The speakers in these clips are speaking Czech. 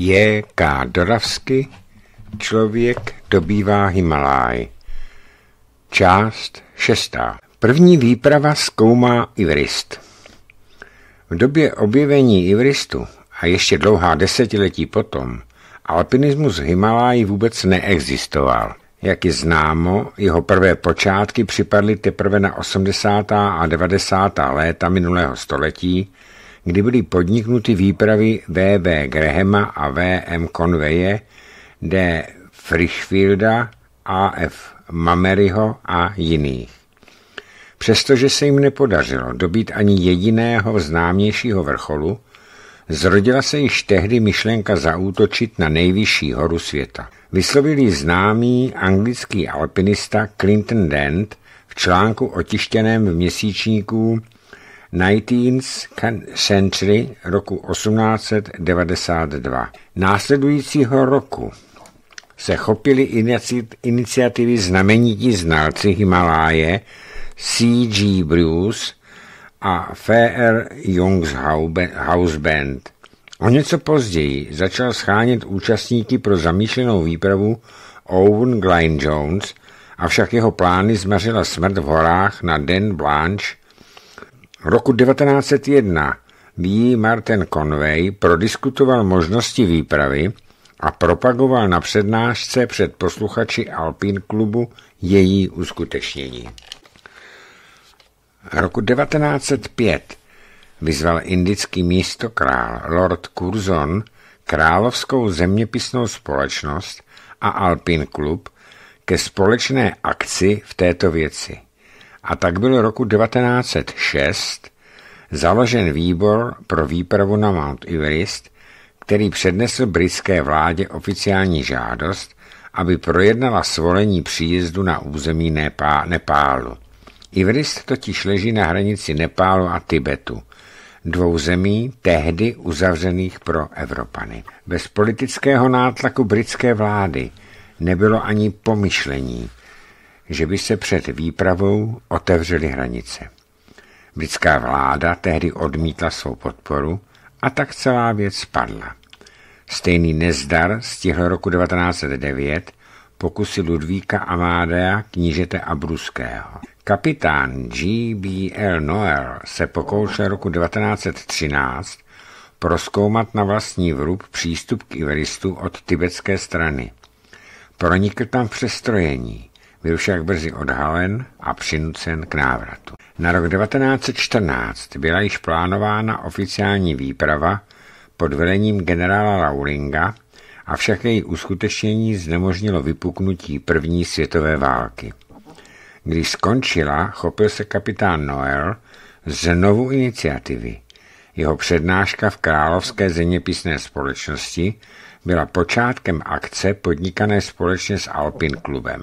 J.K. K. Doravsky Člověk dobývá Himaláj. Část šestá. První výprava zkoumá Ivrist. V době objevení Ivristu a ještě dlouhá desetiletí potom alpinismus v Himaláji vůbec neexistoval. Jak je známo, jeho prvé počátky připadly teprve na 80. a 90. léta minulého století, kdy byly podniknuty výpravy V.V. Grahama a V.M. Conveye, D. Frischfielda, A.F. Mameryho a jiných. Přestože se jim nepodařilo dobít ani jediného známějšího vrcholu, zrodila se již tehdy myšlenka zaútočit na nejvyšší horu světa. Vyslovili známý anglický alpinista Clinton Dent v článku otištěném v měsíčníku 19th Century roku 1892. Následujícího roku se chopili iniciativy znamenití znalci Himaláje C.G. Bruce a F.R. Band. O něco později začal schánět účastníky pro zamýšlenou výpravu Owen Glyne Jones, avšak jeho plány zmařila smrt v horách na Den Blanche roku 1901 J. Martin Conway prodiskutoval možnosti výpravy a propagoval na přednášce před posluchači Alpin klubu její uskutečnění. Roku 1905 vyzval indický místokrál Lord Curzon Královskou zeměpisnou společnost a Alpin klub ke společné akci v této věci – a tak byl roku 1906 založen výbor pro výpravu na Mount Everest, který přednesl britské vládě oficiální žádost, aby projednala svolení příjezdu na území Nepálu. Everest totiž leží na hranici Nepálu a Tibetu, dvou zemí tehdy uzavřených pro Evropany. Bez politického nátlaku britské vlády nebylo ani pomyšlení že by se před výpravou otevřely hranice. Britská vláda tehdy odmítla svou podporu a tak celá věc spadla. Stejný nezdar stihl roku 1909 pokusy Ludvíka Amádea, knížete Abruského. Kapitán G.B.L. Noel se pokoušel roku 1913 proskoumat na vlastní vrub přístup k Iveristu od tibetské strany. Pronikl tam přestrojení. Byl však brzy odhalen a přinucen k návratu. Na rok 1914 byla již plánována oficiální výprava pod velením generála Lauringa, avšak její uskutečnění znemožnilo vypuknutí první světové války. Když skončila, chopil se kapitán Noel znovu iniciativy. Jeho přednáška v Královské zeměpisné společnosti byla počátkem akce podnikané společně s Alpin klubem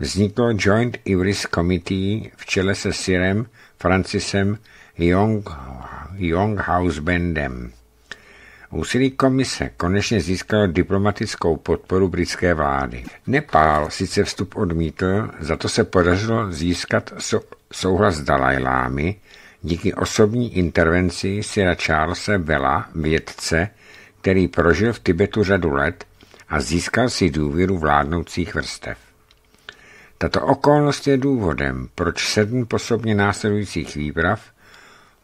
vzniklo Joint Ivris Committee v čele se Sirem Francisem Young, Bandem. Úsilí komise konečně získalo diplomatickou podporu britské vlády. Nepál sice vstup odmítl, za to se podařilo získat souhlas Dalajlámy díky osobní intervenci Sira Charlesa Bella, vědce, který prožil v Tibetu řadu let a získal si důvěru vládnoucích vrstev. Tato okolnost je důvodem, proč sedm posobně následujících výprav,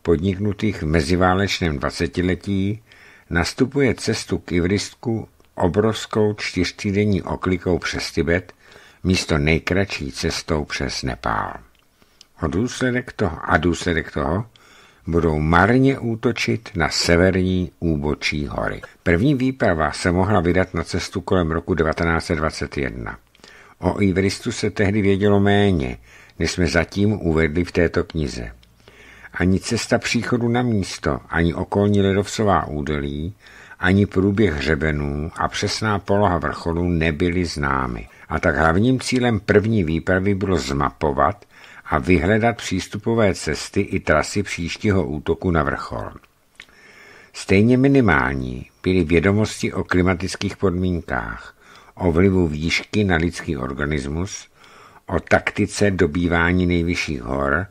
podniknutých v meziválečném dvacetiletí, nastupuje cestu k Ivristku obrovskou čtyřtýdenní oklikou přes Tibet místo nejkratší cestou přes Nepál. O důsledek toho a důsledek toho budou marně útočit na severní úbočí hory. První výprava se mohla vydat na cestu kolem roku 1921. O Ivristu se tehdy vědělo méně, než jsme zatím uvedli v této knize. Ani cesta příchodu na místo, ani okolní ledovcová údolí, ani průběh hřebenů a přesná poloha vrcholu nebyly známy. A tak hlavním cílem první výpravy bylo zmapovat a vyhledat přístupové cesty i trasy příštího útoku na vrchol. Stejně minimální byly vědomosti o klimatických podmínkách, o vlivu výšky na lidský organismus, o taktice dobývání nejvyšších hor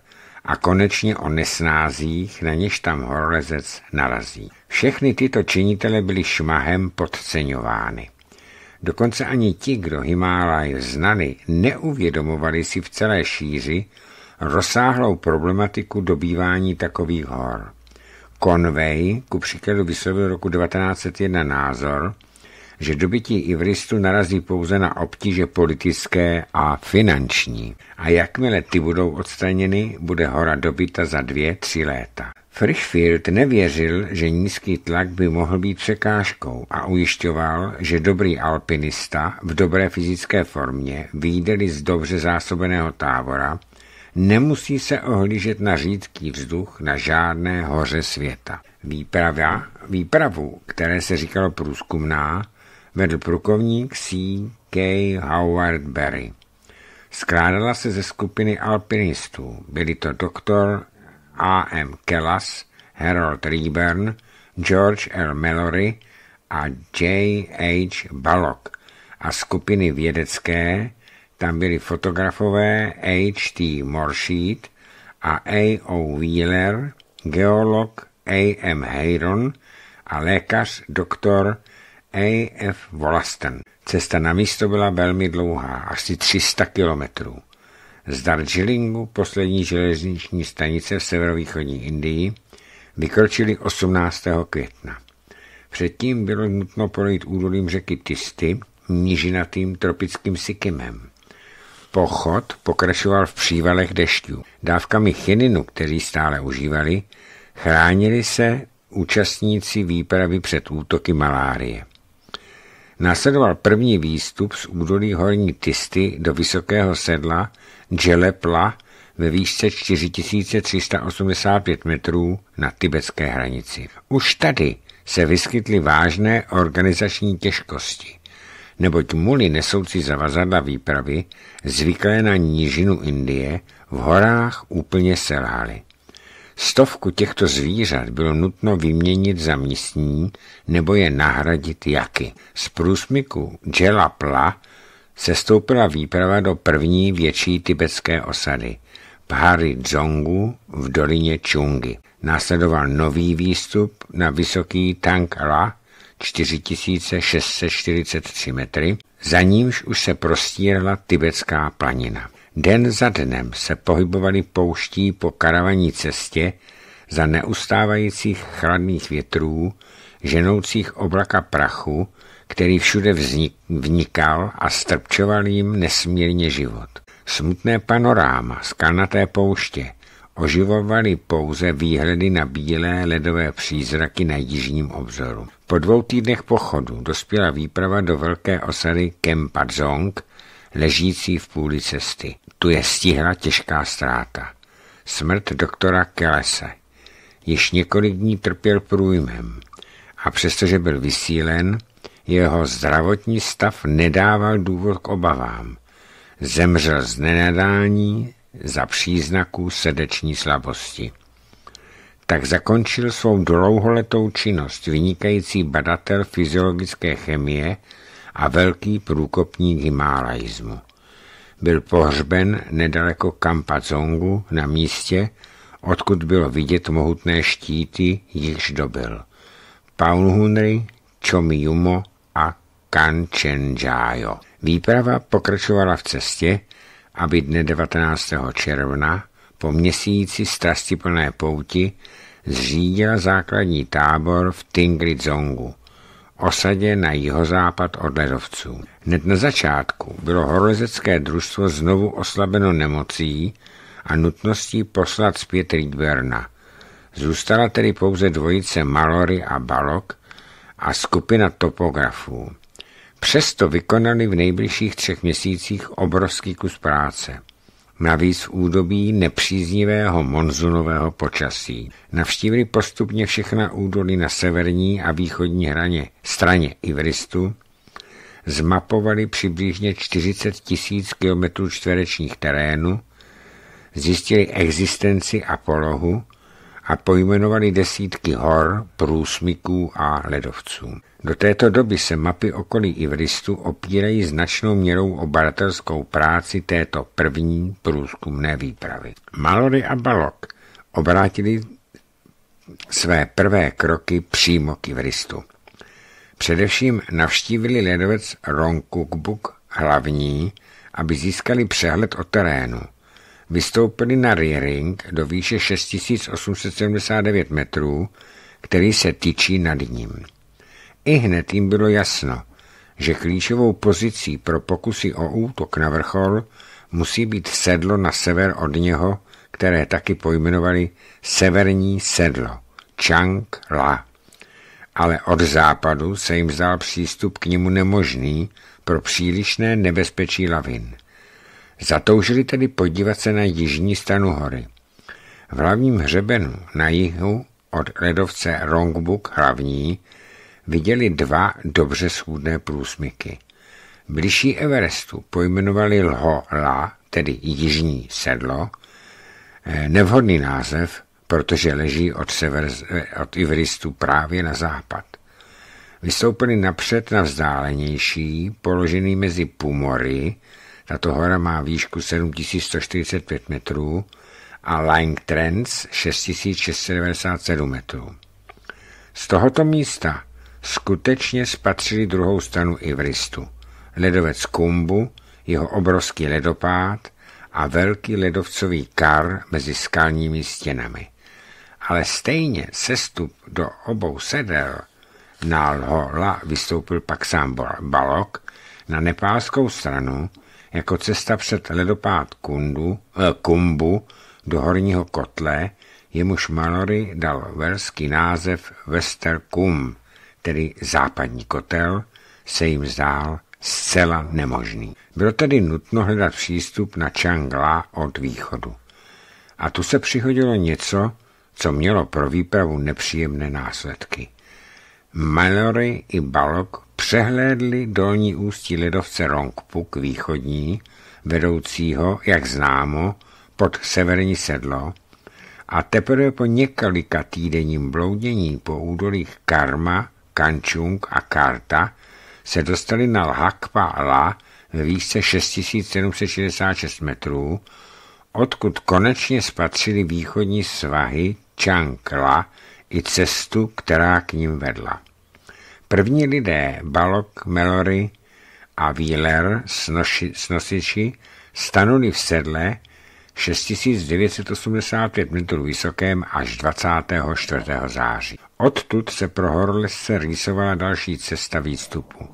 a konečně o nesnázích, na něž tam horolezec narazí. Všechny tyto činitele byly šmahem podceňovány. Dokonce ani ti, kdo Himálaj znali, neuvědomovali si v celé šíři rozsáhlou problematiku dobývání takových hor. Conway ku příkladu vyslovil roku 1901 názor, že dobytí Ivristu narazí pouze na obtíže politické a finanční. A jakmile ty budou odstraněny, bude hora dobyta za dvě, tři léta. Frischfield nevěřil, že nízký tlak by mohl být překážkou a ujišťoval, že dobrý alpinista v dobré fyzické formě výjde z dobře zásobeného tábora, nemusí se ohlížet na řídký vzduch na žádné hoře světa. Výprava, výpravu, které se říkalo průzkumná, vedl plukovník C. K. Howard Berry. Skládala se ze skupiny alpinistů. Byli to doktor A. M. Kellas, Harold Reburn, George L. Mallory a J. H. Ballock a skupiny vědecké, tam byli fotografové H.T. Morsheet a A.O. Wheeler, geolog A.M. Heyron a lékař doktor A.F. Wollaston. Cesta na místo byla velmi dlouhá, asi 300 kilometrů. Z Darjeelingu, poslední železniční stanice v severovýchodní Indii, vykročili 18. května. Předtím bylo nutno projít údolím řeky Tisty, nížinatým tropickým Sikimem. Pochod pokračoval v přívalech dešťů. Dávkami chininu, který stále užívali, chránili se účastníci výpravy před útoky malárie. Následoval první výstup z údolí Horní Tisty do vysokého sedla Dželepla ve výšce 4385 metrů na tibetské hranici. Už tady se vyskytly vážné organizační těžkosti, neboť muly nesoucí zavazadla výpravy, zvyklé na nížinu Indie, v horách úplně selhaly. Stovku těchto zvířat bylo nutno vyměnit za místní nebo je nahradit jaky. Z průsmyku Dželapla se stoupila výprava do první větší tibetské osady Phari Dzongu v dolině Čungy. Následoval nový výstup na vysoký Tangla 4643 metry, za nímž už se prostírala tibetská planina. Den za dnem se pohybovali pouští po karavanní cestě za neustávajících chladných větrů, ženoucích oblaka prachu, který všude vznik, vnikal a strpčoval jim nesmírně život. Smutné panoráma z kanaté pouště oživovaly pouze výhledy na bílé ledové přízraky na jižním obzoru. Po dvou týdnech pochodu dospěla výprava do velké osady Kempadzong, ležící v půli cesty. Tu je stihla těžká ztráta. Smrt doktora Kelese. Již několik dní trpěl průjmem a přestože byl vysílen, jeho zdravotní stav nedával důvod k obavám. Zemřel z nenadání za příznaků srdeční slabosti. Tak zakončil svou dlouholetou činnost vynikající badatel fyziologické chemie a velký průkopník himálaismu. Byl pohřben nedaleko Zongu na místě, odkud bylo vidět mohutné štíty, jichž dobil. Chomi Jumo a Kanchenjayo. Výprava pokračovala v cestě, aby dne 19. června po měsíci strastiplné pouti zřídila základní tábor v Zongu osadě na jihozápad od ledovců. Hned na začátku bylo horolezecké družstvo znovu oslabeno nemocí a nutností poslat zpět Rydberna. Zůstala tedy pouze dvojice Malory a Balok a skupina topografů. Přesto vykonali v nejbližších třech měsících obrovský kus práce navíc údobí nepříznivého monzunového počasí. Navštívili postupně všechna údolí na severní a východní hraně, straně Ivristu, zmapovali přibližně 40 tisíc km čtverečních terénu, zjistili existenci a polohu, a pojmenovali desítky hor, průsmyků a ledovců. Do této doby se mapy okolí Ivristu opírají značnou měrou o baratelskou práci této první průzkumné výpravy. Malory a Balok obrátili své prvé kroky přímo k Ivristu. Především navštívili ledovec Ronkukbuk hlavní, aby získali přehled o terénu – vystoupili na rearing do výše 6879 metrů, který se tyčí nad ním. I hned jim bylo jasno, že klíčovou pozicí pro pokusy o útok na vrchol musí být sedlo na sever od něho, které taky pojmenovali Severní sedlo, Chang La. Ale od západu se jim zdál přístup k němu nemožný pro přílišné nebezpečí lavin. Zatoužili tedy podívat se na jižní stranu hory. V hlavním hřebenu na jihu od ledovce Rongbuk hlavní viděli dva dobře schůdné průsmyky. Bližší Everestu pojmenovali Lho La, tedy jižní sedlo, eh, nevhodný název, protože leží od, sever, eh, od Everestu právě na západ. Vystoupili napřed na vzdálenější, položený mezi Pumory, tato hora má výšku 7145 metrů a Lying Trends 6697 metrů. Z tohoto místa skutečně spatřili druhou stranu Ivristu, ledovec Kumbu, jeho obrovský ledopád a velký ledovcový kar mezi skalními stěnami. Ale stejně sestup do obou sedel na Lhola vystoupil pak sám Balok na nepálskou stranu jako cesta před ledopád Kundu, eh, Kumbu do horního kotle, jemuž Mallory dal velský název Wester Kum, tedy západní kotel, se jim zdál zcela nemožný. Bylo tedy nutno hledat přístup na Changla od východu. A tu se přihodilo něco, co mělo pro výpravu nepříjemné následky. Mallory i Balok přehlédli dolní ústí ledovce Rongpuk východní, vedoucího, jak známo, pod severní sedlo a teprve po několika týdenním bloudění po údolích Karma, Kančung a Karta se dostali na Lhakpa La ve výšce 6766 metrů, odkud konečně spatřili východní svahy Chankla i cestu, která k ním vedla. První lidé Balok, Melory a Wheeler s, nosiči stanuli v sedle 6985 metrů vysokém až 24. září. Odtud se pro horolezce rýsovala další cesta výstupu.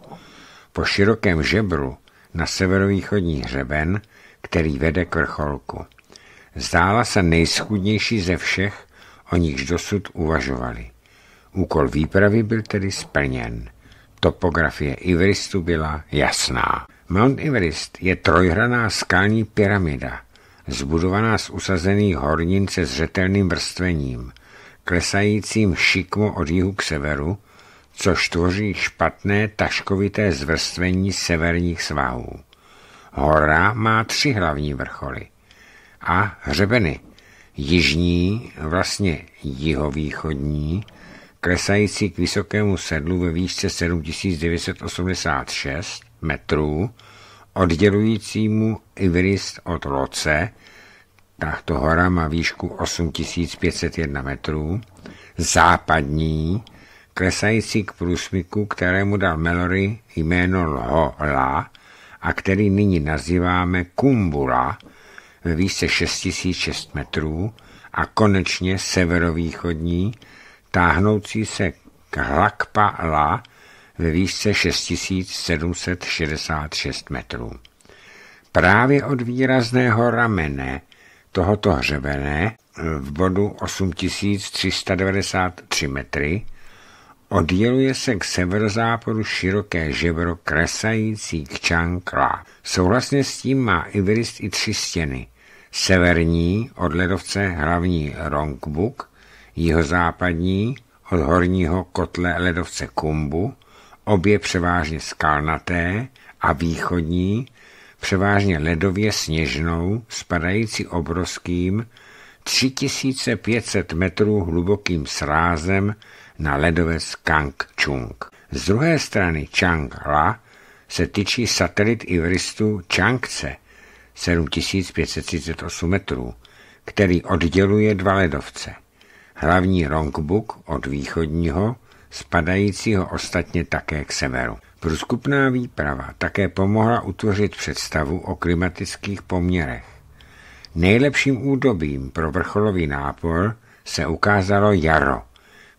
Po širokém žebru na severovýchodní hřeben, který vede k vrcholku. Zdála se nejschudnější ze všech, o nichž dosud uvažovali. Úkol výpravy byl tedy splněn. Topografie Iveristu byla jasná. Mount Everest je trojhraná skalní pyramida, zbudovaná z usazených hornin se zřetelným vrstvením, klesajícím šikmo od jihu k severu, což tvoří špatné taškovité zvrstvení severních svahů. Hora má tři hlavní vrcholy a hřebeny. Jižní, vlastně jihovýchodní, klesající k vysokému sedlu ve výšce 7986 metrů, oddělujícímu Iverist od Loce, tato hora má výšku 8501 metrů, západní, klesající k průsmyku, kterému dal Melory jméno Lhola a který nyní nazýváme Kumbula ve výšce 6006 metrů a konečně severovýchodní, táhnoucí se k la ve výšce 6766 metrů. Právě od výrazného ramene tohoto hřebene v bodu 8393 metry odděluje se k severozápadu široké žebro kresající k Čankla. Souhlasně s tím má Iverist i tři stěny. Severní od ledovce hlavní Rongbuk jihozápadní od horního kotle ledovce Kumbu, obě převážně skalnaté a východní, převážně ledově sněžnou, spadající obrovským 3500 metrů hlubokým srázem na ledovec Kangchung. Z druhé strany Changla se tyčí satelit Ivristu Changce 7538 metrů, který odděluje dva ledovce hlavní Rongbuk od východního, spadajícího ostatně také k severu. Průzkupná výprava také pomohla utvořit představu o klimatických poměrech. Nejlepším údobím pro vrcholový nápor se ukázalo jaro,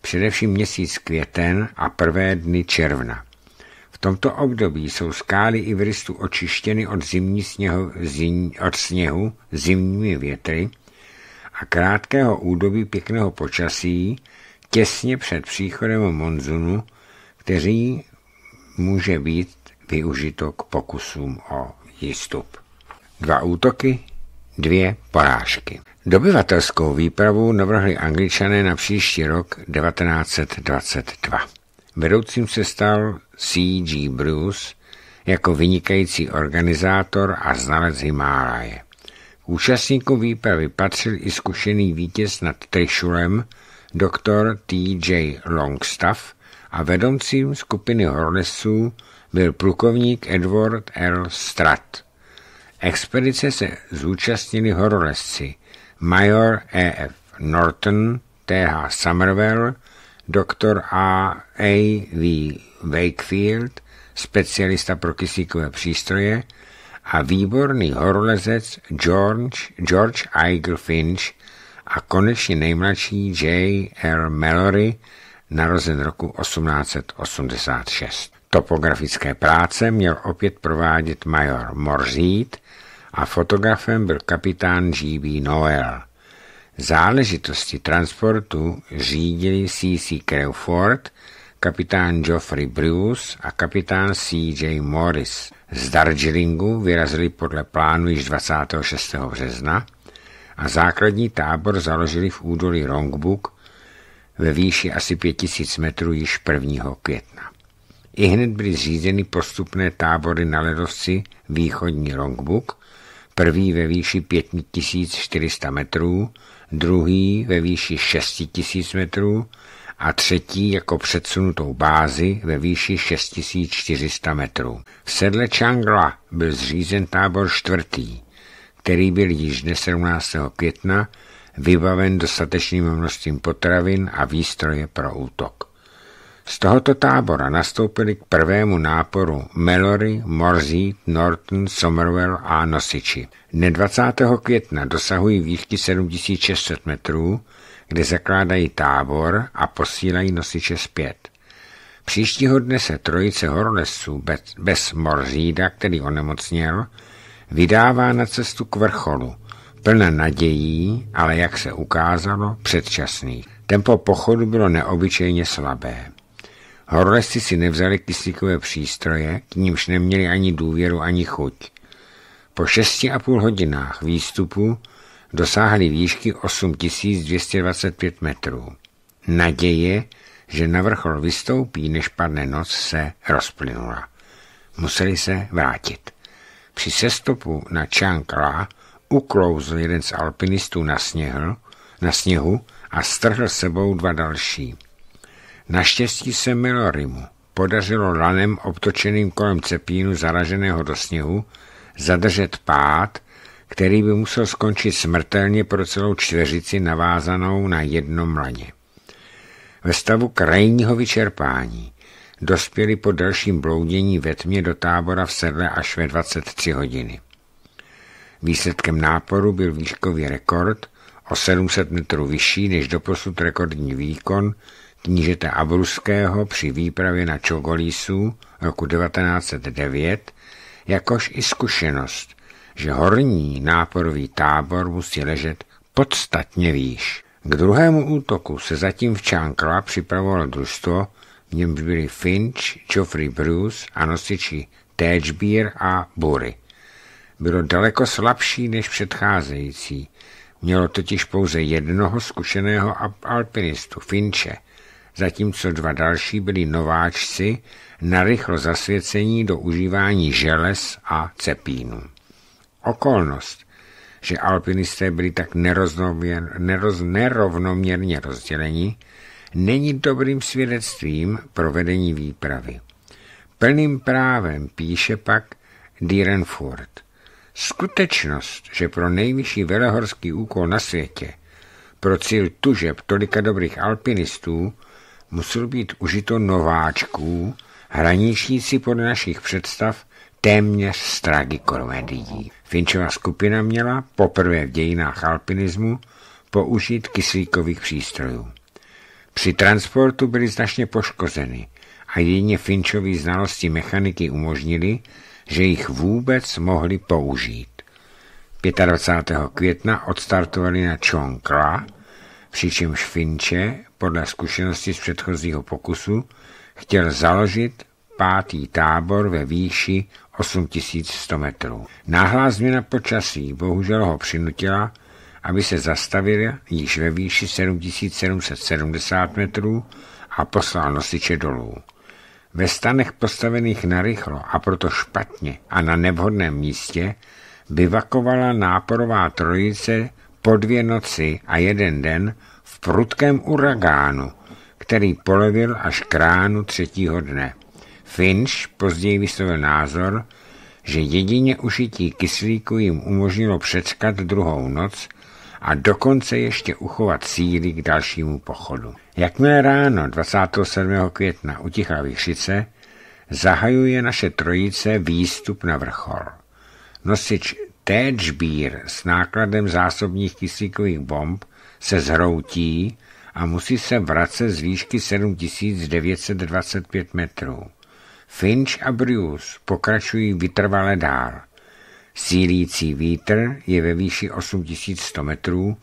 především měsíc květen a prvé dny června. V tomto období jsou skály i Ivristu očištěny od, zimní sněhu, zim, od sněhu zimními větry, a krátkého údobí pěkného počasí těsně před příchodem monzunu, který může být využito k pokusům o výstup. Dva útoky, dvě porážky. Dobyvatelskou výpravu navrhli angličané na příští rok 1922. Vedoucím se stal C.G. Bruce jako vynikající organizátor a znalec Himálaje účastníkům výpravy patřil i zkušený vítěz nad Trishulem, doktor T.J. Longstaff a vedoucím skupiny horlesců byl plukovník Edward L. Strat. Expedice se zúčastnili horolezci major E.F. Norton, T.H. Summerwell, doktor A. A. V. Wakefield, specialista pro kyslíkové přístroje, a výborný horolezec George, George Igel Finch a konečně nejmladší J. R. Mallory, narozen roku 1886. Topografické práce měl opět provádět major Morzít a fotografem byl kapitán G.B. Noel. Záležitosti transportu řídili C.C. Crawford, kapitán Geoffrey Bruce a kapitán C.J. Morris z Darjeelingu vyrazili podle plánu již 26. března a základní tábor založili v údolí Rongbuk ve výši asi 5000 metrů již 1. května. I hned byly zřízeny postupné tábory na ledovci východní Rongbuk, první ve výši 5400 metrů, druhý ve výši 6000 metrů a třetí jako předsunutou bázi ve výši 6400 metrů. V sedle Changla byl zřízen tábor čtvrtý, který byl již dne 17. května vybaven dostatečným množstvím potravin a výstroje pro útok. Z tohoto tábora nastoupili k prvému náporu Mallory, Morzí, Norton, Somerville a nosiči. Dne 20. května dosahují výšky 7600 metrů kde zakládají tábor a posílají nosiče zpět. Příštího dne se trojice horolezců bez, bez Morzída, který onemocněl, vydává na cestu k vrcholu, plna nadějí, ale jak se ukázalo, předčasný. Tempo pochodu bylo neobyčejně slabé. Horolezci si nevzali kyslíkové přístroje, k nímž neměli ani důvěru, ani chuť. Po šesti a půl hodinách výstupu dosáhly výšky 8225 metrů. Naděje, že na vrchol vystoupí, než padne noc, se rozplynula. Museli se vrátit. Při sestupu na Chiang Ra uklouzl jeden z alpinistů na, sněhl, na sněhu a strhl sebou dva další. Naštěstí se Milorimu podařilo lanem obtočeným kolem cepínu zaraženého do sněhu zadržet pád který by musel skončit smrtelně pro celou čtveřici navázanou na jedno mlaně. Ve stavu krajního vyčerpání dospěli po dalším bloudění ve tmě do tábora v sedle až ve 23 hodiny. Výsledkem náporu byl výškový rekord o 700 metrů vyšší než doposud rekordní výkon knížete Abruského při výpravě na Čogolísu roku 1909, jakož i zkušenost, že horní náporový tábor musí ležet podstatně výš. K druhému útoku se zatím v čánkla připravovalo družstvo, v němž byli Finch, Geoffrey Bruce a nosiči Téčbír a Bury. Bylo daleko slabší než předcházející. Mělo totiž pouze jednoho zkušeného alpinistu, Finche, zatímco dva další byli nováčci, rychlo zasvěcení do užívání želez a cepínů. Okolnost, že alpinisté byli tak neroz, nerovnoměrně rozděleni, není dobrým svědectvím provedení výpravy. Plným právem píše pak Dierenfurt. Skutečnost, že pro nejvyšší velehorský úkol na světě, pro cíl tužeb tolika dobrých alpinistů, musel být užito nováčků, hraničící podle našich představ téměř z tragikomedií. Finčová skupina měla poprvé v dějinách alpinismu použít kyslíkových přístrojů. Při transportu byly značně poškozeny a jedině Finčový znalosti mechaniky umožnili, že jich vůbec mohli použít. 25. května odstartovali na Čonkla, přičemž Finče podle zkušenosti z předchozího pokusu chtěl založit pátý tábor ve výši 8100 metrů. Náhlá změna počasí bohužel ho přinutila, aby se zastavil již ve výši 7770 metrů a poslal nosiče dolů. Ve stanech postavených narychlo a proto špatně a na nevhodném místě bivakovala náporová trojice po dvě noci a jeden den v prudkém uragánu, který polevil až k ránu třetího dne. Finch později vyslovil názor, že jedině užití kyslíku jim umožnilo přečkat druhou noc a dokonce ještě uchovat síly k dalšímu pochodu. Jakmile ráno 27. května utichla vychřice, zahajuje naše trojice výstup na vrchol. Nosič Téčbír s nákladem zásobních kyslíkových bomb se zhroutí a musí se vracet z výšky 7925 metrů. Finch a Bruce pokračují vytrvale dál. Sílící vítr je ve výši 8100 metrů,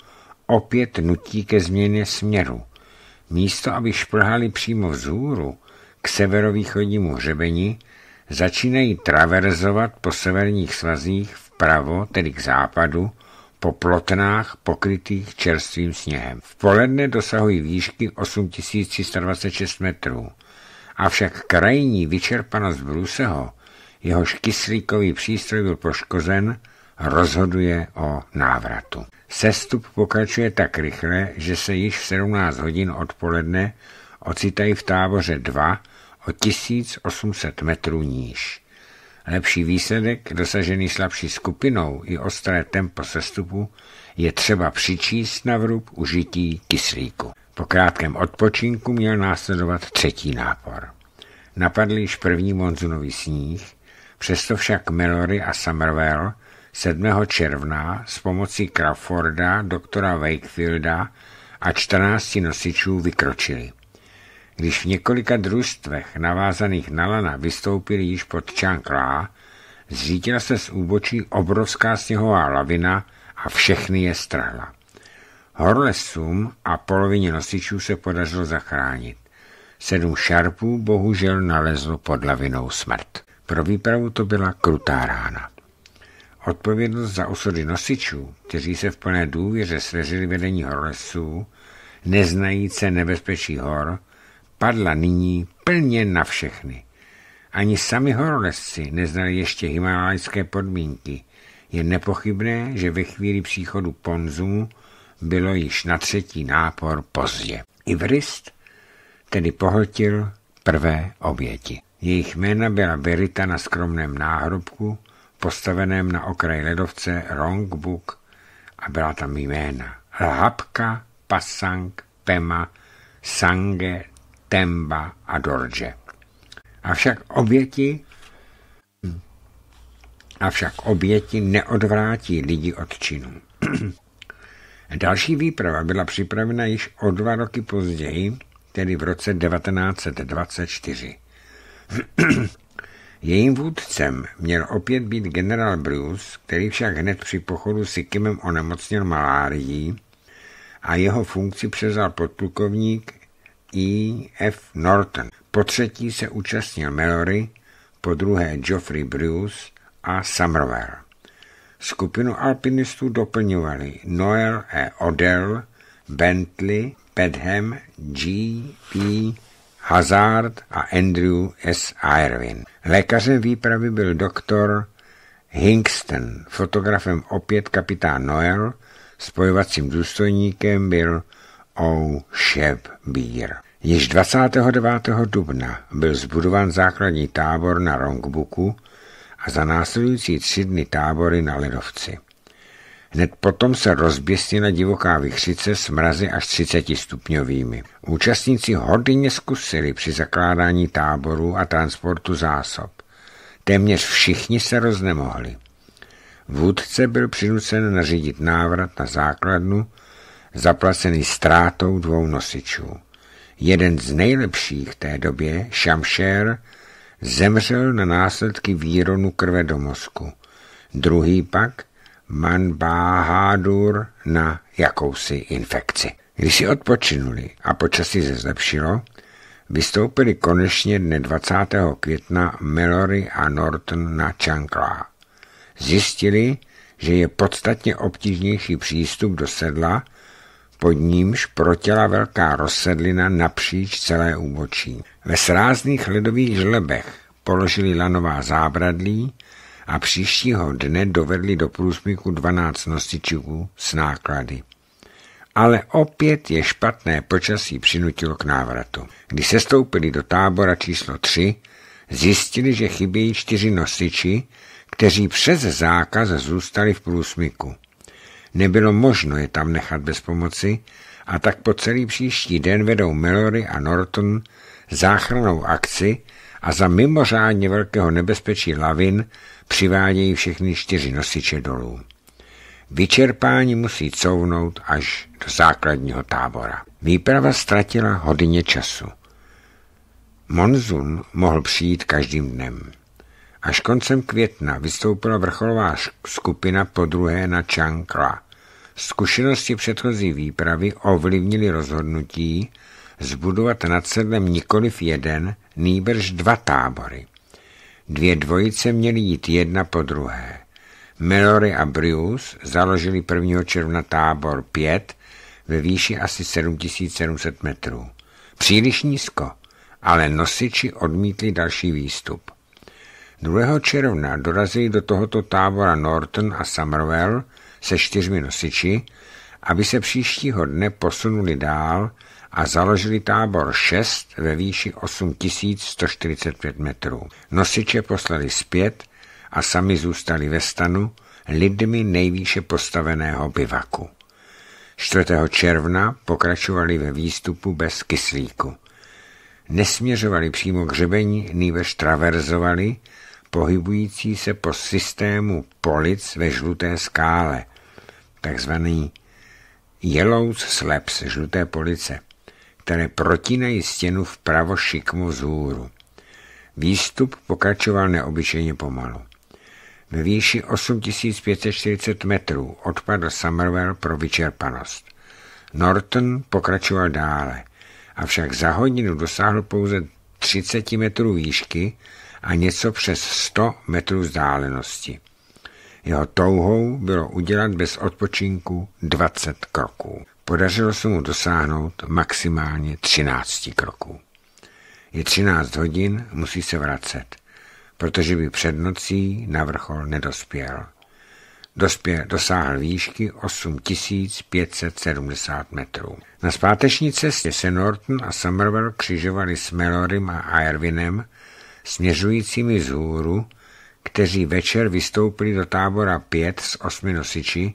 opět nutí ke změně směru. Místo, aby šplhali přímo vzhůru k severovýchodnímu hřebeni, začínají traverzovat po severních svazích vpravo, tedy k západu, po plotnách pokrytých čerstvým sněhem. V poledne dosahují výšky 8326 metrů. Avšak krajní vyčerpanost Bruseho, jehož kyslíkový přístroj byl poškozen, rozhoduje o návratu. Sestup pokračuje tak rychle, že se již v 17 hodin odpoledne ocitají v táboře 2 o 1800 metrů níž. Lepší výsledek, dosažený slabší skupinou i ostré tempo sestupu, je třeba přičíst na vrub užití kyslíku. Po krátkém odpočinku měl následovat třetí nápor. Napadl již první monzunový sníh, přesto však Mallory a Somerville 7. června s pomocí Crawforda, doktora Wakefielda a 14 nosičů vykročili. Když v několika družstvech navázaných na lana vystoupili již pod Čanklá, zřítila se z úbočí obrovská sněhová lavina a všechny je strhla. Horlesům a polovině nosičů se podařilo zachránit. Sedm šarpů bohužel nalezlo pod lavinou smrt. Pro výpravu to byla krutá rána. Odpovědnost za osudy nosičů, kteří se v plné důvěře svěřili vedení horlesů, neznajíce nebezpečí hor, padla nyní plně na všechny. Ani sami horolezci neznali ještě himalajské podmínky. Je nepochybné, že ve chvíli příchodu Ponzumu bylo již na třetí nápor pozdě. Ivrist tedy pohltil prvé oběti. Jejich jména byla Berita na skromném náhrobku, postaveném na okraji ledovce Rongbuk a byla tam jména Lhapka, Pasang, Pema, Sange, Temba a Dorje. Avšak oběti avšak oběti neodvrátí lidi od činů. Další výprava byla připravena již o dva roky později, tedy v roce 1924. Jejím vůdcem měl opět být generál Bruce, který však hned při pochodu Sikimem onemocnil malárií a jeho funkci přezal podplukovník E. F. Norton. Po třetí se účastnil Mallory, po druhé Geoffrey Bruce a Somerville. Skupinu alpinistů doplňovali Noel E. Odell, Bentley, Bedham, G. P. Hazard a Andrew S. Irwin. Lékařem výpravy byl doktor Hingston, fotografem opět kapitán Noel, spojovacím důstojníkem byl O. Shep Beer. Již 29. dubna byl zbudovan základní tábor na Rongbuku, a za následující tři dny tábory na ledovci. Hned potom se na divoká vychřice s mrazy až 30 stupňovými. Účastníci hodně zkusili při zakládání táborů a transportu zásob. Téměř všichni se roznemohli. Vůdce byl přinucen nařídit návrat na základnu, zaplacený ztrátou dvou nosičů. Jeden z nejlepších té době, Šamšér, zemřel na následky výronu krve do mozku. Druhý pak, Man báhádur na jakousi infekci. Když si odpočinuli a počasí se zlepšilo, vystoupili konečně dne 20. května Mallory a Norton na Čanklá. Zjistili, že je podstatně obtížnější přístup do sedla pod nímž protěla velká rozsedlina napříč celé úbočí. Ve srázných ledových žlebech položili lanová zábradlí a příštího dne dovedli do průsmíku 12 nosičů s náklady. Ale opět je špatné počasí přinutilo k návratu. Když se stoupili do tábora číslo 3, zjistili, že chybějí čtyři nosiči, kteří přes zákaz zůstali v průsmyku. Nebylo možno je tam nechat bez pomoci a tak po celý příští den vedou Mallory a Norton záchranou akci a za mimořádně velkého nebezpečí lavin přivádějí všechny čtyři nosiče dolů. Vyčerpání musí couvnout až do základního tábora. Výprava ztratila hodně času. Monzun mohl přijít každým dnem. Až koncem května vystoupila vrcholová skupina po druhé na Čankla. Zkušenosti předchozí výpravy ovlivnily rozhodnutí zbudovat nad sedlem nikoliv jeden, nýbrž dva tábory. Dvě dvojice měly jít jedna po druhé. Mallory a Bruce založili 1. června tábor 5 ve výši asi 7700 metrů. Příliš nízko, ale nosiči odmítli další výstup. 2. června dorazili do tohoto tábora Norton a Somerville se čtyřmi nosiči, aby se příštího dne posunuli dál a založili tábor 6 ve výši 8145 metrů. Nosiče poslali zpět a sami zůstali ve stanu lidmi nejvýše postaveného bivaku. 4. června pokračovali ve výstupu bez kyslíku. Nesměřovali přímo k hřebení, nýbež traverzovali pohybující se po systému polic ve žluté skále, takzvaný Yellow Slabs, žluté police, které protínají stěnu vpravo šikmo zůru. Výstup pokračoval neobyčejně pomalu. Ve výši 8540 metrů odpadl Summerwell pro vyčerpanost. Norton pokračoval dále, avšak za hodinu dosáhl pouze 30 metrů výšky a něco přes 100 metrů vzdálenosti. Jeho touhou bylo udělat bez odpočinku 20 kroků. Podařilo se mu dosáhnout maximálně 13 kroků. Je 13 hodin, musí se vracet, protože by před nocí na vrchol nedospěl. Dospěl, dosáhl výšky 8570 metrů. Na zpáteční cestě se Norton a Somerville křižovali s Melorym a Irvinem, směřujícími z hůru, kteří večer vystoupili do tábora pět z osmi nosiči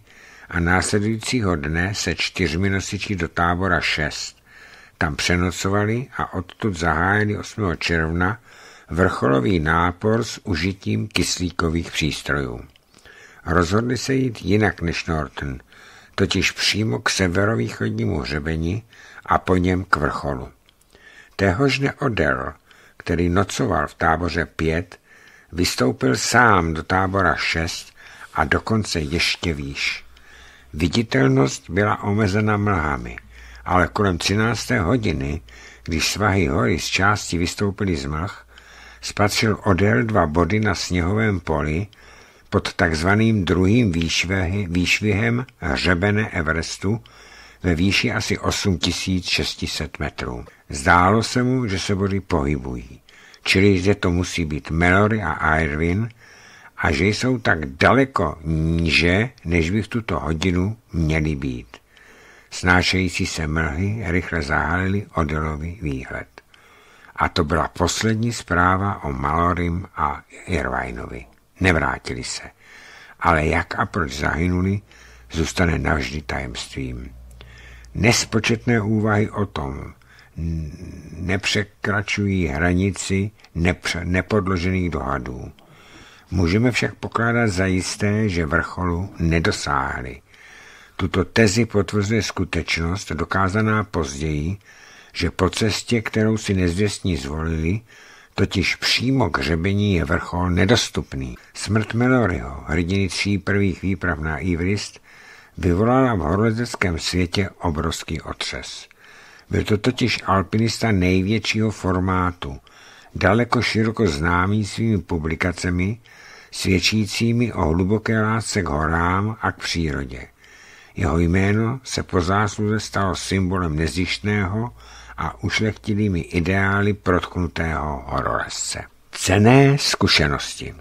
a následujícího dne se čtyřmi nosiči do tábora šest. Tam přenocovali a odtud zahájili 8. června vrcholový nápor s užitím kyslíkových přístrojů. Rozhodli se jít jinak než Norton, totiž přímo k severovýchodnímu hřebeni a po něm k vrcholu. Téhož neodel, který nocoval v táboře 5, vystoupil sám do tábora 6 a dokonce ještě výš. Viditelnost byla omezena mlhami, ale kolem 13. hodiny, když svahy hory z části vystoupily z mlh, spatřil Odel dva body na sněhovém poli pod takzvaným druhým výšvihem hřebene Everestu ve výši asi 8600 metrů. Zdálo se mu, že se body pohybují, čili že to musí být Mallory a Irwin a že jsou tak daleko níže, než by v tuto hodinu měli být. Snášející se mlhy rychle zahalili Odelovi výhled. A to byla poslední zpráva o Malorim a Irvinovi. Nevrátili se. Ale jak a proč zahynuli, zůstane navždy tajemstvím. Nespočetné úvahy o tom, nepřekračují hranici nepře- nepodložených dohadů. Můžeme však pokládat za jisté, že vrcholu nedosáhli. Tuto tezi potvrzuje skutečnost, dokázaná později, že po cestě, kterou si nezvěstní zvolili, totiž přímo k řebení je vrchol nedostupný. Smrt Meloryho, hrdiny tří prvých výprav na Ivrist, vyvolala v horolezeckém světě obrovský otřes. Byl to totiž alpinista největšího formátu, daleko široko známý svými publikacemi, svědčícími o hluboké lásce k horám a k přírodě. Jeho jméno se po zásluze stalo symbolem nezjištného a ušlechtilými ideály protknutého hororesce. Cené zkušenosti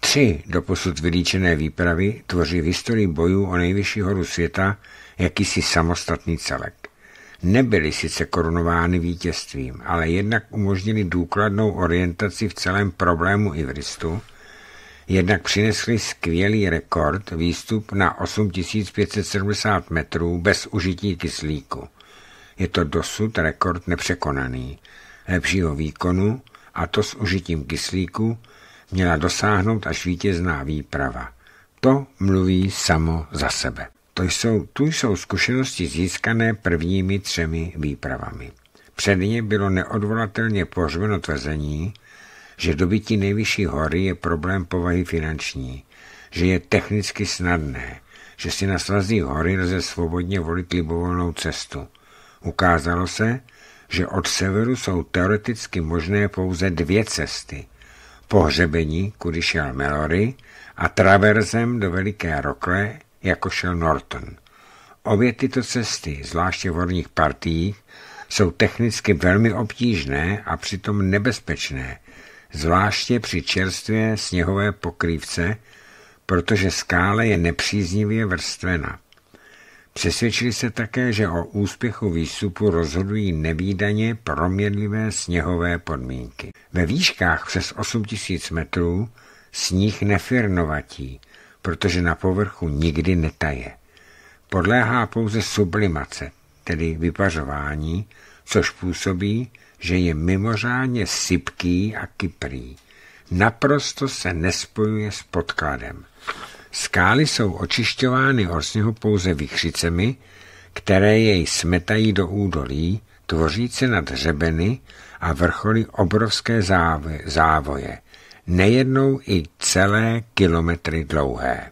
Tři doposud vylíčené výpravy tvoří v historii bojů o nejvyšší horu světa jakýsi samostatný celek. Nebyly sice korunovány vítězstvím, ale jednak umožnili důkladnou orientaci v celém problému Ivristu, jednak přinesli skvělý rekord výstup na 8570 metrů bez užití kyslíku. Je to dosud rekord nepřekonaný. Lepšího výkonu, a to s užitím kyslíku, měla dosáhnout až vítězná výprava. To mluví samo za sebe. To jsou, tu jsou zkušenosti získané prvními třemi výpravami. Předně bylo neodvolatelně pohřbeno tvrzení, že dobytí nejvyšší hory je problém povahy finanční, že je technicky snadné, že si na svazí hory lze svobodně volit libovolnou cestu. Ukázalo se, že od severu jsou teoreticky možné pouze dvě cesty. Pohřebení, kudy šel Melory, a traverzem do Veliké Rokle jako šel Norton. Obě tyto cesty, zvláště v horních partiích, jsou technicky velmi obtížné a přitom nebezpečné, zvláště při čerstvé sněhové pokrývce, protože skála je nepříznivě vrstvena. Přesvědčili se také, že o úspěchu výstupu rozhodují nevýdaně proměnlivé sněhové podmínky. Ve výškách přes 8000 metrů sníh nefirnovatí, protože na povrchu nikdy netaje. Podléhá pouze sublimace, tedy vypařování, což působí, že je mimořádně sypký a kyprý. Naprosto se nespojuje s podkladem. Skály jsou očišťovány od sněhu pouze vychřicemi, které jej smetají do údolí, se nad hřebeny a vrcholy obrovské závoje, nejednou i celé kilometry dlouhé.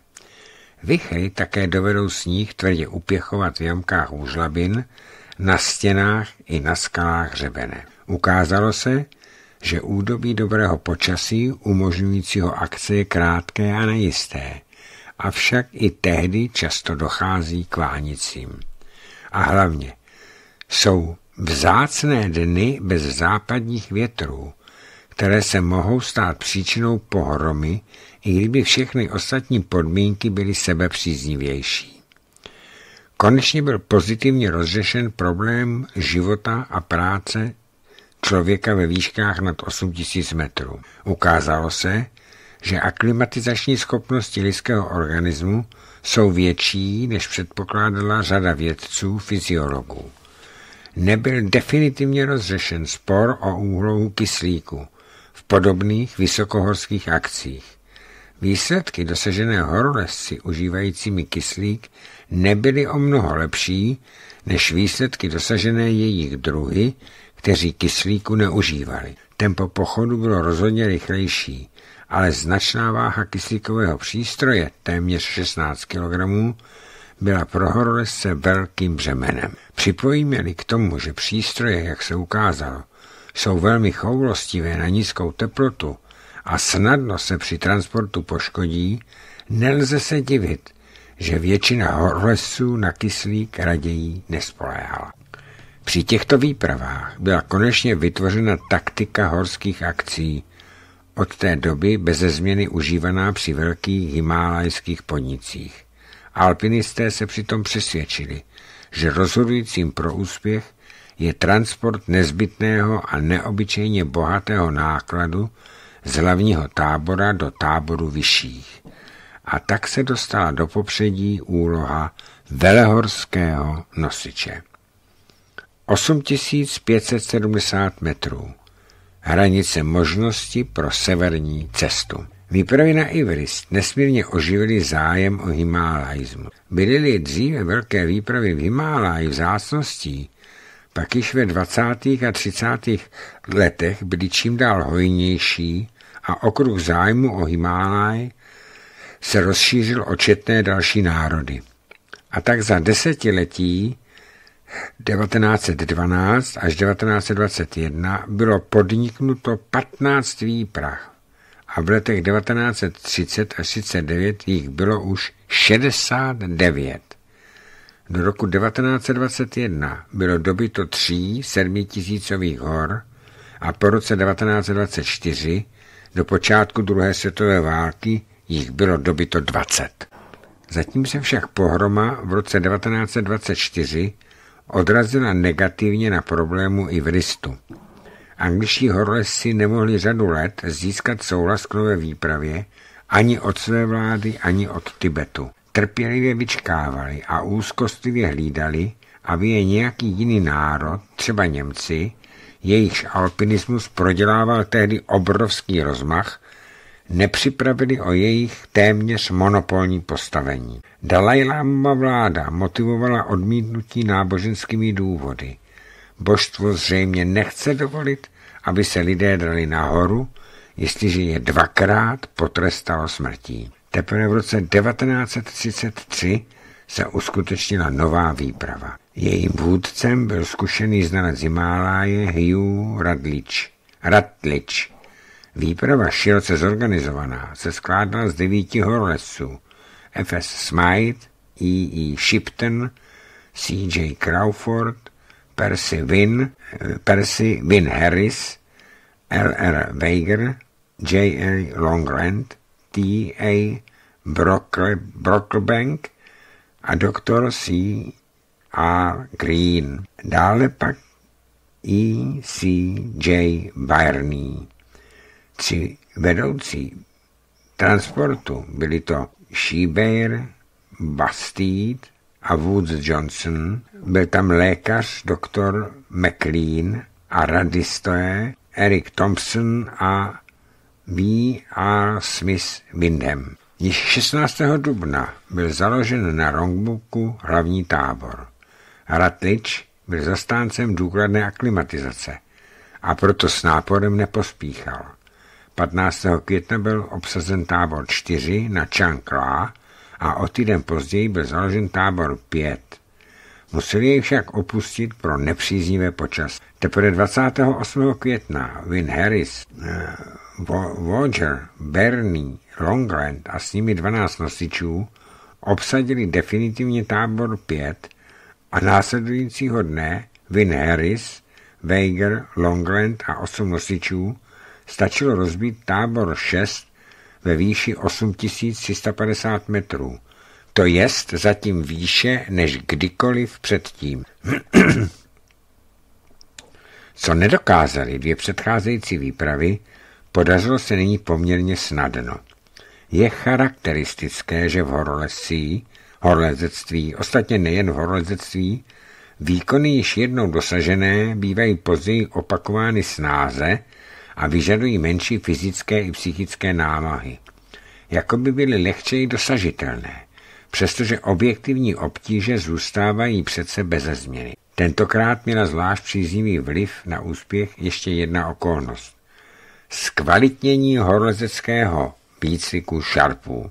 Vychry také dovedou sníh tvrdě upěchovat v jamkách úžlabin, na stěnách i na skalách hřebene. Ukázalo se, že údobí dobrého počasí umožňujícího akce je krátké a nejisté, avšak i tehdy často dochází k vánicím. A hlavně jsou vzácné dny bez západních větrů, které se mohou stát příčinou pohromy, i kdyby všechny ostatní podmínky byly sebepříznivější. Konečně byl pozitivně rozřešen problém života a práce člověka ve výškách nad 8000 metrů. Ukázalo se, že aklimatizační schopnosti lidského organismu jsou větší, než předpokládala řada vědců, fyziologů. Nebyl definitivně rozřešen spor o úlohu kyslíku, v podobných vysokohorských akcích. Výsledky dosažené horolezci užívajícími kyslík nebyly o mnoho lepší než výsledky dosažené jejich druhy, kteří kyslíku neužívali. Tempo pochodu bylo rozhodně rychlejší, ale značná váha kyslíkového přístroje, téměř 16 kg, byla pro horolezce velkým břemenem. Připojíme-li k tomu, že přístroje, jak se ukázalo, jsou velmi choulostivé na nízkou teplotu a snadno se při transportu poškodí, nelze se divit, že většina horlesů na kyslík raději nespoléhala. Při těchto výpravách byla konečně vytvořena taktika horských akcí, od té doby beze změny užívaná při velkých himálajských podnicích. Alpinisté se přitom přesvědčili, že rozhodujícím pro úspěch je transport nezbytného a neobyčejně bohatého nákladu z hlavního tábora do táboru vyšších. A tak se dostala do popředí úloha velehorského nosiče. 8570 metrů. Hranice možnosti pro severní cestu. Výpravy na Everest nesmírně oživily zájem o himálaismu. Byly-li dříve velké výpravy v v zácností, pak již ve 20. a 30. letech byly čím dál hojnější a okruh zájmu o Himálaj se rozšířil o četné další národy. A tak za desetiletí 1912 až 1921 bylo podniknuto 15 výprah a v letech 1930 až 1939 jich bylo už 69. Do roku 1921 bylo dobyto tří sedmitisícových hor a po roce 1924 do počátku druhé světové války jich bylo dobyto 20. Zatím se však pohroma v roce 1924 odrazila negativně na problému i v Ristu. Angličtí horolezci nemohli řadu let získat souhlas k nové výpravě ani od své vlády, ani od Tibetu. Trpělivě vyčkávali a úzkostlivě hlídali, aby je nějaký jiný národ, třeba Němci, jejichž alpinismus prodělával tehdy obrovský rozmach, nepřipravili o jejich téměř monopolní postavení. Dalajláma vláda motivovala odmítnutí náboženskými důvody. Božstvo zřejmě nechce dovolit, aby se lidé dali nahoru, jestliže je dvakrát potrestalo smrtí. Teprve v roce 1933 se uskutečnila nová výprava. Jejím vůdcem byl zkušený znalec Himáláje Hugh Radlič. Radlič. Výprava široce zorganizovaná se skládala z devíti horolesců F.S. Smythe, E.E. E. Shipton, C.J. Crawford, Percy Wynne, Percy Wynne Harris, L.R. Veiger, J.A. Longrand. T.A. Brocklebank a doktor C. A. Green. Dále pak E. C. J. Barney. Tři vedoucí transportu byli to Shebeer, Bastide a Woods Johnson, byl tam lékař doktor McLean a radisté Eric Thompson a B. R. Smith Windham. Již 16. dubna byl založen na Rongbuku hlavní tábor. Ratlič byl zastáncem důkladné aklimatizace a proto s náporem nepospíchal. 15. května byl obsazen tábor 4 na Changkla a o týden později byl založen tábor 5. Museli jej však opustit pro nepříznivé počasí. Teprve 28. května Win Harris eh, Roger, Bernie, Longland a s nimi 12 nosičů obsadili definitivně tábor 5 a následujícího dne Vin Harris, Weiger, Longland a 8 nosičů stačilo rozbít tábor 6 ve výši 8350 metrů, to jest zatím výše než kdykoliv předtím. Co nedokázali dvě předcházející výpravy, podařilo se nyní poměrně snadno. Je charakteristické, že v horolezcí, horolezectví, ostatně nejen v horolezectví, výkony již jednou dosažené bývají později opakovány snáze a vyžadují menší fyzické i psychické námahy. Jako by byly lehčeji dosažitelné, přestože objektivní obtíže zůstávají přece beze změny. Tentokrát měla zvlášť příznivý vliv na úspěch ještě jedna okolnost zkvalitnění horolezeckého výcviku šarpů.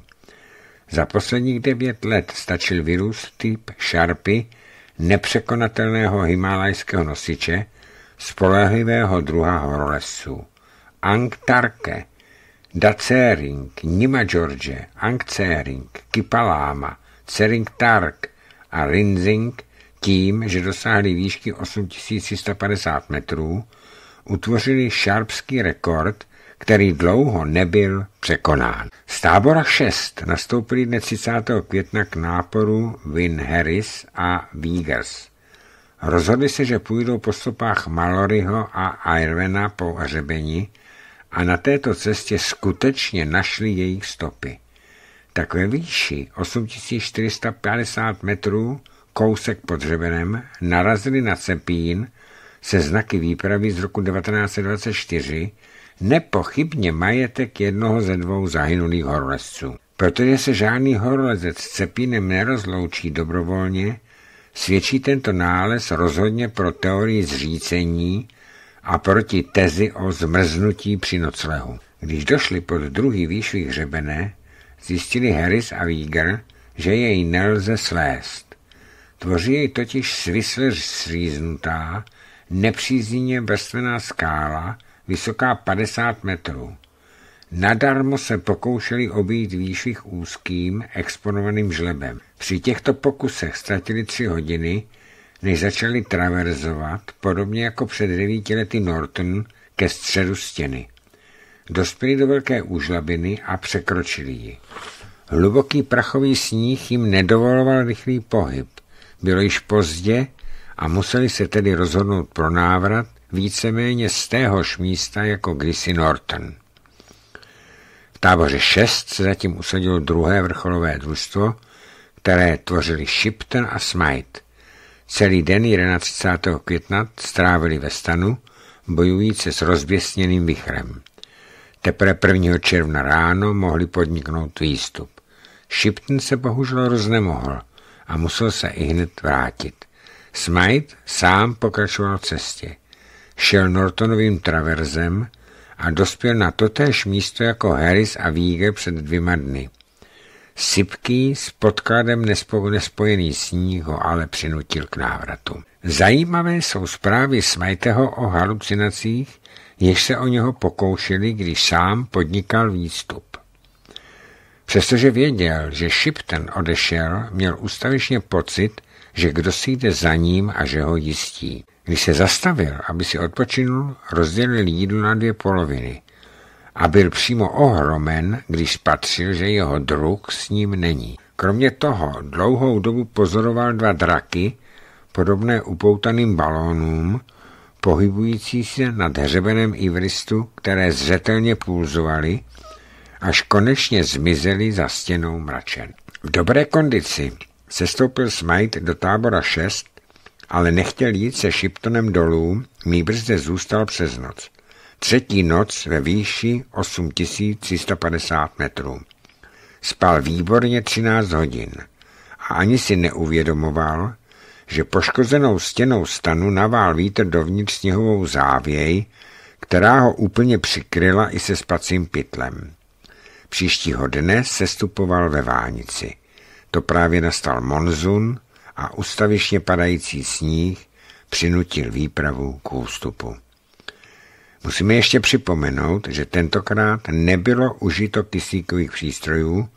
Za posledních devět let stačil virus typ šarpy nepřekonatelného himalajského nosiče spolehlivého druha horolezců. Angtarke, Dacering, Nima George, Angcering, Kipalama, Cering Tark a Rinzing tím, že dosáhli výšky 8350 metrů, utvořili šarpský rekord, který dlouho nebyl překonán. Z tábora 6 nastoupili dne 30. května k náporu Win Harris a Vigers. Rozhodli se, že půjdou po stopách Maloryho a Irvena po ařebení a na této cestě skutečně našli jejich stopy. Tak ve výši 8450 metrů kousek pod hřebenem narazili na cepín, se znaky výpravy z roku 1924 nepochybně majetek jednoho ze dvou zahynulých horolezců. Protože se žádný horolezec s cepínem nerozloučí dobrovolně, svědčí tento nález rozhodně pro teorii zřícení a proti tezi o zmrznutí při noclehu. Když došli pod druhý výšvih hřebené, zjistili Harris a Víger, že jej nelze slést. Tvoří jej totiž svisle sříznutá nepříznině vrstvená skála, vysoká 50 metrů. Nadarmo se pokoušeli obejít výších úzkým, exponovaným žlebem. Při těchto pokusech ztratili tři hodiny, než začali traverzovat, podobně jako před devíti lety Norton, ke středu stěny. Dospěli do velké úžlabiny a překročili ji. Hluboký prachový sníh jim nedovoloval rychlý pohyb. Bylo již pozdě a museli se tedy rozhodnout pro návrat víceméně z téhož místa jako kdysi Norton. V táboře 6 se zatím usadilo druhé vrcholové družstvo, které tvořili Shipton a Smite. Celý den 31. května strávili ve stanu, bojující s rozběsněným vychrem. Teprve 1. června ráno mohli podniknout výstup. Shipton se bohužel roznemohl a musel se i hned vrátit. Smite sám pokračoval v cestě. Šel Nortonovým traverzem a dospěl na totéž místo jako Harris a Víge před dvěma dny. Sypký s podkladem nespo, nespojený sníh ho ale přinutil k návratu. Zajímavé jsou zprávy Smajteho o halucinacích, jež se o něho pokoušeli, když sám podnikal výstup. Přestože věděl, že Shipton odešel, měl ústavičně pocit, že kdo si jde za ním a že ho jistí. Když se zastavil, aby si odpočinul, rozdělil jídlo na dvě poloviny a byl přímo ohromen, když spatřil, že jeho druh s ním není. Kromě toho dlouhou dobu pozoroval dva draky, podobné upoutaným balónům, pohybující se nad hřebenem Ivristu, které zřetelně pulzovaly, až konečně zmizely za stěnou mračen. V dobré kondici Sestoupil Smite do tábora 6, ale nechtěl jít se Shiptonem dolů, nýbrž zde zůstal přes noc. Třetí noc ve výši 8350 metrů. Spal výborně 13 hodin a ani si neuvědomoval, že poškozenou stěnou stanu navál vítr dovnitř sněhovou závěj, která ho úplně přikryla i se spacím pytlem. Příštího dne sestupoval ve Vánici to právě nastal monzun a ustavičně padající sníh přinutil výpravu k ústupu. Musíme ještě připomenout, že tentokrát nebylo užito kyslíkových přístrojů,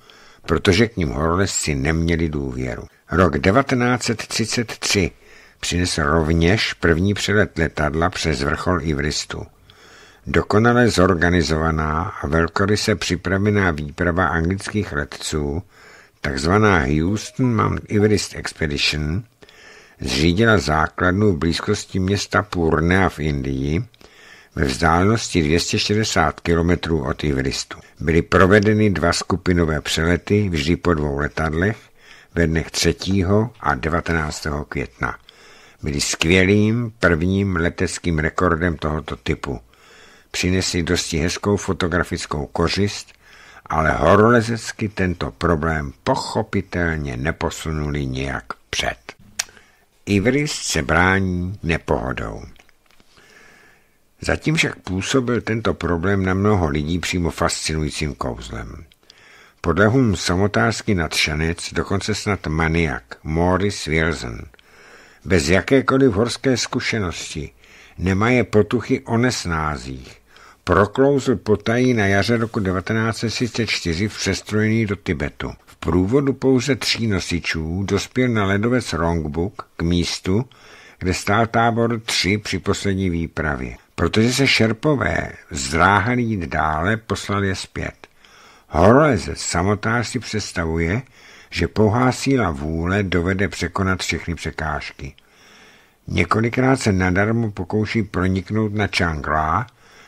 protože k ním horolezci neměli důvěru. Rok 1933 přinesl rovněž první přelet letadla přes vrchol Ivristu. Dokonale zorganizovaná a velkoryse připravená výprava anglických letců Takzvaná Houston Everest Expedition zřídila základnu v blízkosti města Purnea v Indii ve vzdálenosti 260 km od Everestu. Byly provedeny dva skupinové přelety, vždy po dvou letadlech, ve dnech 3. a 19. května. Byly skvělým prvním leteckým rekordem tohoto typu. Přinesli dosti hezkou fotografickou kořist ale horolezecky tento problém pochopitelně neposunuli nijak před. Ivris se brání nepohodou. Zatím však působil tento problém na mnoho lidí přímo fascinujícím kouzlem. Podle hům samotářský nadšanec, dokonce snad maniak, Morris Wilson. Bez jakékoliv horské zkušenosti, nemá je potuchy o nesnázích, proklouzl potají na jaře roku 1934 přestrojený do Tibetu. V průvodu pouze tří nosičů dospěl na ledovec Rongbuk k místu, kde stál tábor 3 při poslední výpravě. Protože se šerpové zdráhali jít dále, poslal je zpět. Horolezec samotář si představuje, že pouhá síla vůle dovede překonat všechny překážky. Několikrát se nadarmo pokouší proniknout na Changla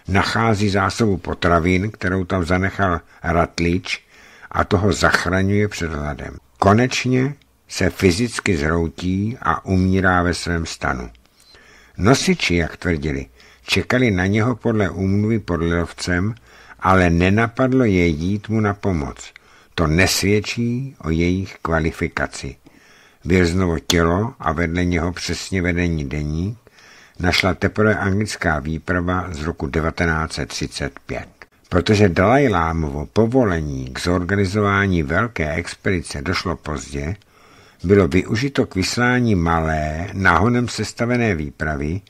nachází zásobu potravin, kterou tam zanechal Ratlič a toho zachraňuje před hladem. Konečně se fyzicky zroutí a umírá ve svém stanu. Nosiči, jak tvrdili, čekali na něho podle úmluvy pod lidovcem, ale nenapadlo je jít mu na pomoc. To nesvědčí o jejich kvalifikaci. Byl znovu tělo a vedle něho přesně vedení deník, našla teprve anglická výprava z roku 1935. Protože Dalaj Lámovo povolení k zorganizování velké expedice došlo pozdě, bylo využito k vyslání malé, nahonem sestavené výpravy,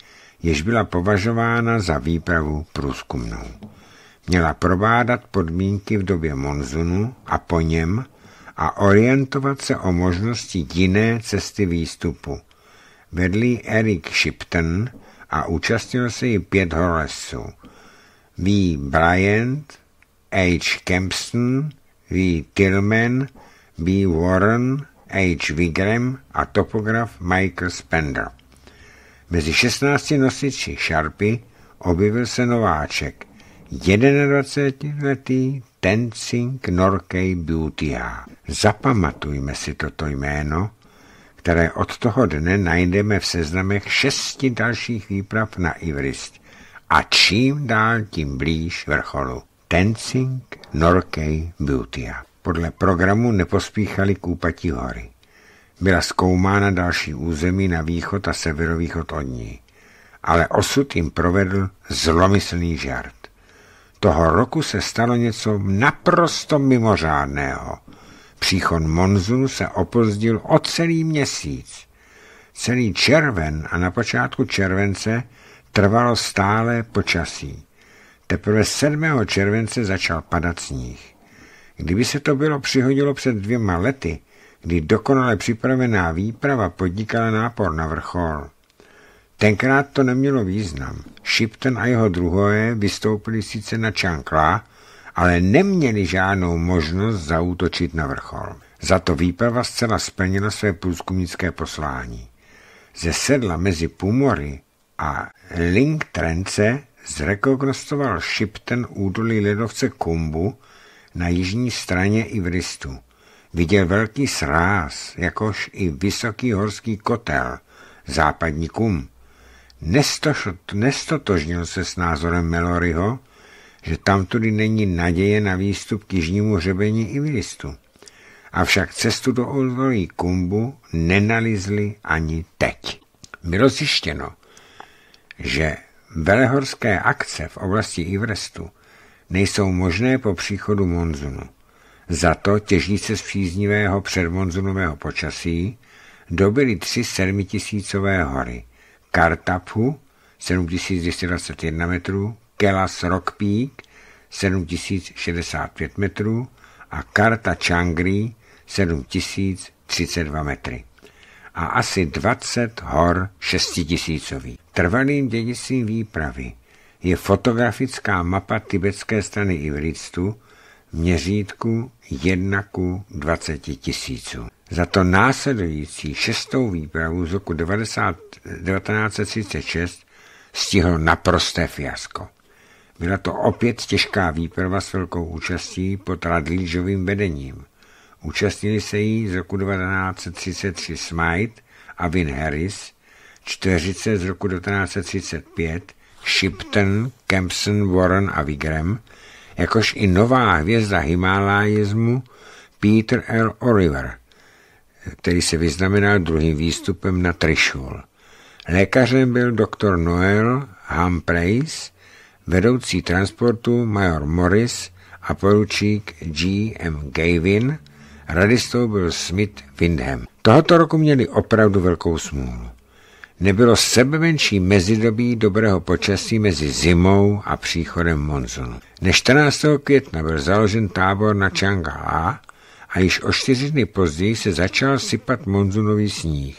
jež byla považována za výpravu průzkumnou. Měla probádat podmínky v době monzunu a po něm a orientovat se o možnosti jiné cesty výstupu, ji Eric Shipton a účastnil se ji pět horolezců. V. Bryant, H. Kempston, V. Tillman, B. Warren, H. Wigram a topograf Michael Spender. Mezi 16 nosiči Sharpy objevil se nováček, 21-letý Tenzing Norkej Beautyha. Zapamatujme si toto jméno které od toho dne najdeme v seznamech šesti dalších výprav na Ivrist a čím dál tím blíž vrcholu. Tensing, Norkej Butia. Podle programu nepospíchali k úpatí hory. Byla zkoumána další území na východ a severovýchod od ní, ale osud jim provedl zlomyslný žart. Toho roku se stalo něco naprosto mimořádného – Příchod Monzu se opozdil o celý měsíc. Celý červen a na počátku července trvalo stále počasí. Teprve 7. července začal padat sníh. Kdyby se to bylo přihodilo před dvěma lety, kdy dokonale připravená výprava podnikala nápor na vrchol. Tenkrát to nemělo význam. Shipton a jeho druhé vystoupili sice na Čankla, ale neměli žádnou možnost zaútočit na vrchol. Za to výprava zcela splnila své průzkumnické poslání. Ze sedla mezi Pumory a Link Trence zrekognostoval šipten údolí ledovce Kumbu na jižní straně Ivristu. Viděl velký sráz, jakož i vysoký horský kotel, západní kum. Nestošot, nestotožnil se s názorem Meloryho, že tamtudy není naděje na výstup k jižnímu hřebení Ivilistu. Avšak cestu do okolí Kumbu nenalizli ani teď. Bylo zjištěno, že velehorské akce v oblasti Ivrestu nejsou možné po příchodu monzunu. Za to těžíce z příznivého předmonzunového počasí dobyly tři sedmitisícové hory. Kartapu 7221 metrů, Kelas Rock Peak 7065 metrů a Karta Changri 7032 metry a asi 20 hor šestitisícových. Trvalým dědictvím výpravy je fotografická mapa tibetské strany v měřítku 1 ku 20 tisíců. Za to následující šestou výpravu z roku 90, 1936 stihlo naprosté fiasko. Byla to opět těžká výprava s velkou účastí pod Radlížovým vedením. Účastnili se jí z roku 1933 Smite a Vin Harris, čtyřice z roku 1935 Shipton, Kempson, Warren a Wigram, jakož i nová hvězda Himalájezmu Peter L. Oliver, který se vyznamenal druhým výstupem na Trishul. Lékařem byl doktor Noel Humphreys, vedoucí transportu major Morris a poručík G. M. Gavin, radistou byl Smith Windham. Tohoto roku měli opravdu velkou smůlu. Nebylo sebe menší mezidobí dobrého počasí mezi zimou a příchodem monzunu. Ne 14. května byl založen tábor na Chang'a a již o čtyři dny později se začal sypat monzunový sníh.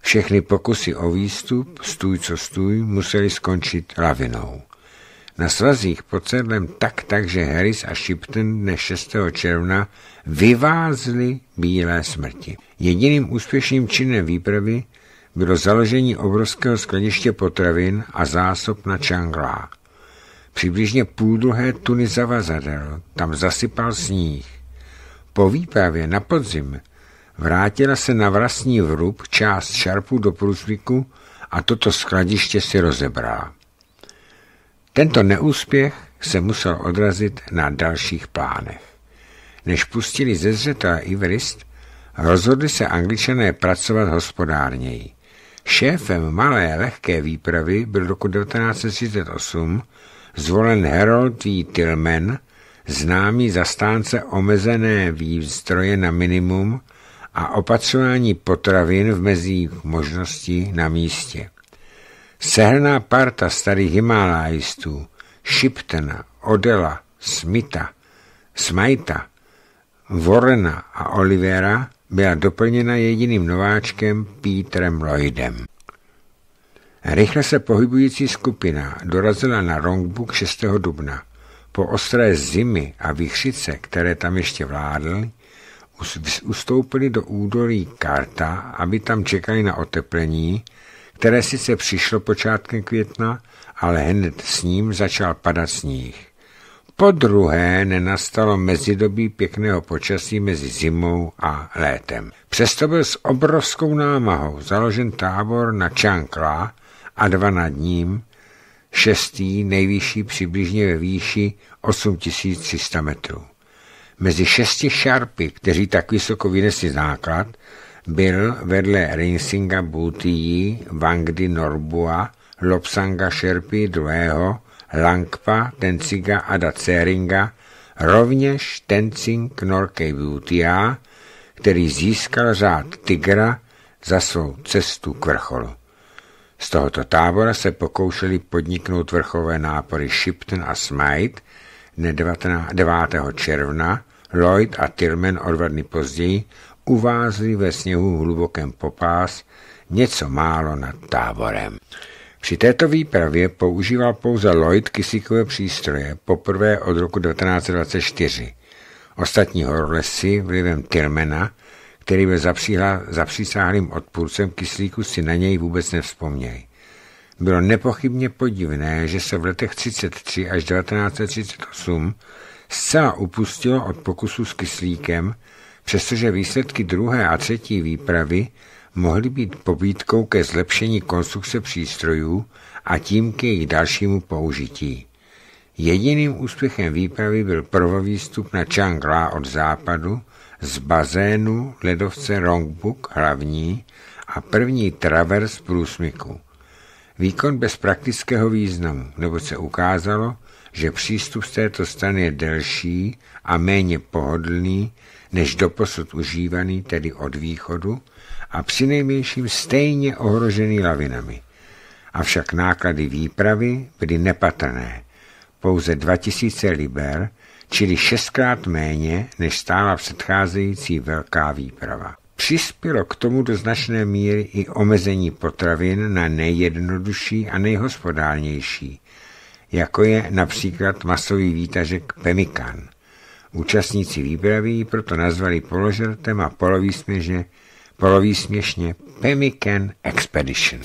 Všechny pokusy o výstup, stůj co stůj, museli skončit lavinou. Na svazích pod sedlem tak tak, že Harris a Shipton dne 6. června vyvázli bílé smrti. Jediným úspěšným činem výpravy bylo založení obrovského skladiště potravin a zásob na Čanglá. Přibližně půl druhé tuny zavazadel tam zasypal sníh. Po výpravě na podzim vrátila se na vlastní vrub část šarpu do průzviku a toto skladiště si rozebrala. Tento neúspěch se musel odrazit na dalších plánech. Než pustili ze zřetele Iverist, rozhodli se angličané pracovat hospodárněji. Šéfem malé lehké výpravy byl roku 1938 zvolen Harold V. E. Tillman, známý zastánce omezené výstroje na minimum a opatřování potravin v mezích možností na místě. Sehrná parta starých Himalájistů, Shiptena, Odela, Smita, Smajta, Vorena a Olivera byla doplněna jediným nováčkem Pítrem Lloydem. Rychle se pohybující skupina dorazila na Rongbuk 6. dubna. Po ostré zimy a vychřice, které tam ještě vládly, ustoupili do údolí Karta, aby tam čekali na oteplení které sice přišlo počátkem května, ale hned s ním začal padat sníh. Po druhé nenastalo mezidobí pěkného počasí mezi zimou a létem. Přesto byl s obrovskou námahou založen tábor na Čankla a dva nad ním, šestý nejvyšší přibližně ve výši 8300 metrů. Mezi šesti šarpy, kteří tak vysoko vynesli základ, byl vedle Rinsinga Butií, Wangdi Norbua, Lopsanga Šerpy II., Langpa, Tenciga a Daceringa, rovněž Tenzing Norkei Bhutia, který získal řád Tigra za svou cestu k vrcholu. Z tohoto tábora se pokoušeli podniknout vrchové nápory Shipton a Smite dne 9. června, Lloyd a Tillman o dva dny později uvázli ve sněhu hlubokém popás něco málo nad táborem. Při této výpravě používal pouze Lloyd kysíkové přístroje poprvé od roku 1924. Ostatní horolezci vlivem Tilmena, který byl zapříhla, zapřísáhlým odpůrcem kyslíku, si na něj vůbec nevzpomněli. Bylo nepochybně podivné, že se v letech 33 až 1938 zcela upustilo od pokusu s kyslíkem, přestože výsledky druhé a třetí výpravy mohly být pobídkou ke zlepšení konstrukce přístrojů a tím k jejich dalšímu použití. Jediným úspěchem výpravy byl prvový vstup na Changla od západu z bazénu ledovce Rongbuk hlavní a první travers průsmyku. Výkon bez praktického významu, nebo se ukázalo, že přístup z této strany je delší a méně pohodlný než doposud užívaný, tedy od východu, a přinejmenším stejně ohrožený lavinami. Avšak náklady výpravy byly nepatrné, pouze 2000 liber, čili šestkrát méně, než stála předcházející velká výprava. Přispělo k tomu do značné míry i omezení potravin na nejjednodušší a nejhospodálnější, jako je například masový výtažek pemikan – Účastníci výpravy ji proto nazvali položertem a polový Pemiken Expedition.